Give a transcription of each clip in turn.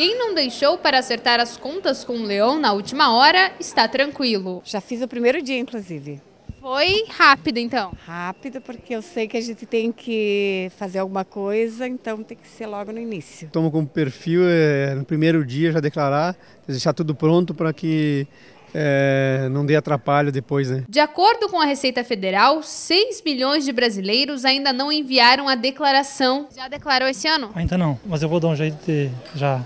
Quem não deixou para acertar as contas com o leão na última hora está tranquilo. Já fiz o primeiro dia, inclusive. Foi rápido, então? Rápido, porque eu sei que a gente tem que fazer alguma coisa, então tem que ser logo no início. Tomo como perfil é, no primeiro dia já declarar, deixar tudo pronto para que é, não dê atrapalho depois, né? De acordo com a Receita Federal, 6 milhões de brasileiros ainda não enviaram a declaração. Já declarou esse ano? Ainda não, mas eu vou dar um jeito de já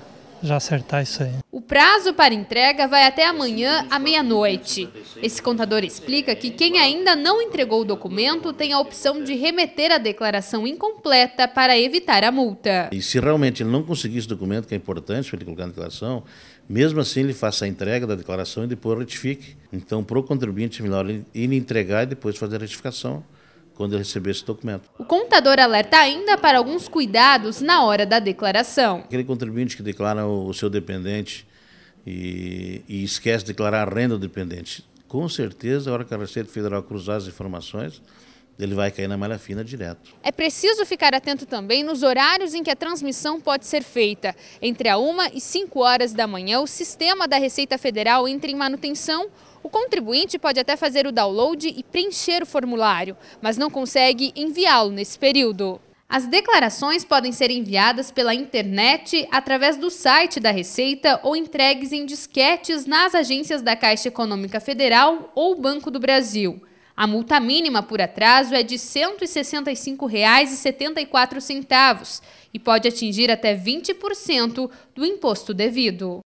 já acertar isso aí. O prazo para entrega vai até amanhã à meia-noite. Esse contador explica que quem ainda não entregou o documento tem a opção de remeter a declaração incompleta para evitar a multa. E se realmente ele não conseguir esse documento, que é importante para ele colocar na declaração, mesmo assim ele faça a entrega da declaração e depois retifique. Então, para o contribuinte, é melhor ele entregar e depois fazer a retificação quando eu receber esse documento. O contador alerta ainda para alguns cuidados na hora da declaração. Aquele contribuinte que declara o seu dependente e, e esquece de declarar a renda do dependente, com certeza, a hora que a Receita Federal cruzar as informações, ele vai cair na malha fina direto. É preciso ficar atento também nos horários em que a transmissão pode ser feita. Entre a 1 e 5 horas da manhã, o sistema da Receita Federal entra em manutenção. O contribuinte pode até fazer o download e preencher o formulário, mas não consegue enviá-lo nesse período. As declarações podem ser enviadas pela internet, através do site da Receita ou entregues em disquetes nas agências da Caixa Econômica Federal ou Banco do Brasil. A multa mínima por atraso é de R$ 165,74 e pode atingir até 20% do imposto devido.